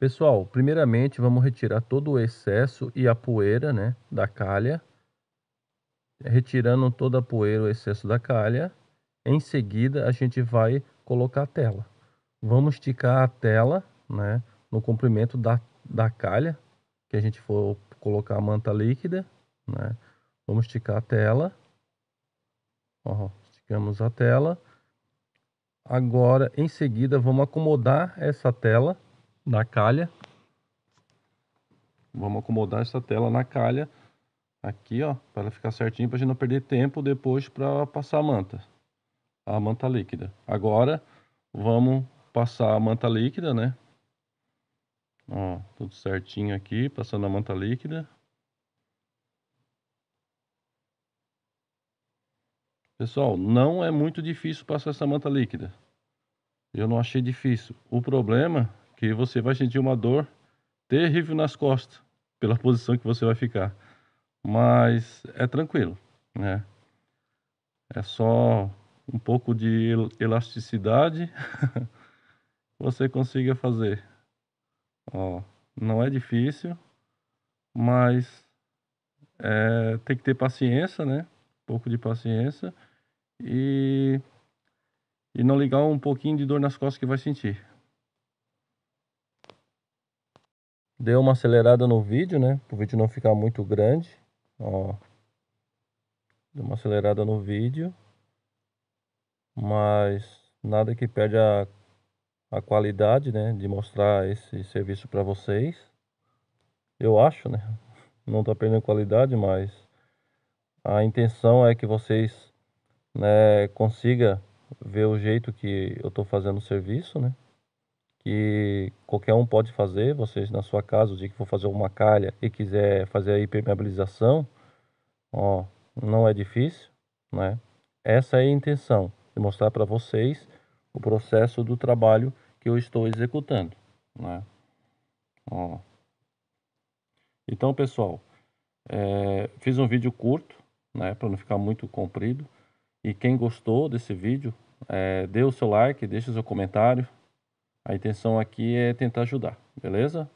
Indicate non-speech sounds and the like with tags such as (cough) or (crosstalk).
Pessoal, primeiramente vamos retirar todo o excesso e a poeira né, da calha. Retirando toda a poeira, o excesso da calha. Em seguida, a gente vai colocar a tela. Vamos esticar a tela né, no comprimento da, da calha que a gente for colocar a manta líquida. Né. Vamos esticar a tela. Ó, esticamos a tela. Agora, em seguida, vamos acomodar essa tela na calha. Vamos acomodar essa tela na calha aqui, ó, para ela ficar certinho, para a gente não perder tempo depois para passar a manta, a manta líquida. Agora vamos passar a manta líquida, né? Ó, tudo certinho aqui, passando a manta líquida. Pessoal, não é muito difícil passar essa manta líquida. Eu não achei difícil. O problema que você vai sentir uma dor terrível nas costas, pela posição que você vai ficar. Mas é tranquilo, né? É só um pouco de elasticidade, (laughs) você consiga fazer. Ó, não é difícil, mas é, tem que ter paciência, né? Um pouco de paciência e, e não ligar um pouquinho de dor nas costas que vai sentir. deu uma acelerada no vídeo, né? Para o vídeo não ficar muito grande. Ó. deu uma acelerada no vídeo. Mas nada que perde a, a qualidade, né? De mostrar esse serviço para vocês. Eu acho, né? (laughs) Não está perdendo qualidade, mas a intenção é que vocês né, consiga ver o jeito que eu estou fazendo o serviço, né? que qualquer um pode fazer, vocês na sua casa, o dia que for fazer uma calha e quiser fazer a impermeabilização, ó, não é difícil, né? Essa é a intenção, de mostrar para vocês o processo do trabalho que eu estou executando, né? Ó. Então, pessoal, é, fiz um vídeo curto, né, para não ficar muito comprido, e quem gostou desse vídeo, é, dê o seu like, deixe o seu comentário, a intenção aqui é tentar ajudar, beleza?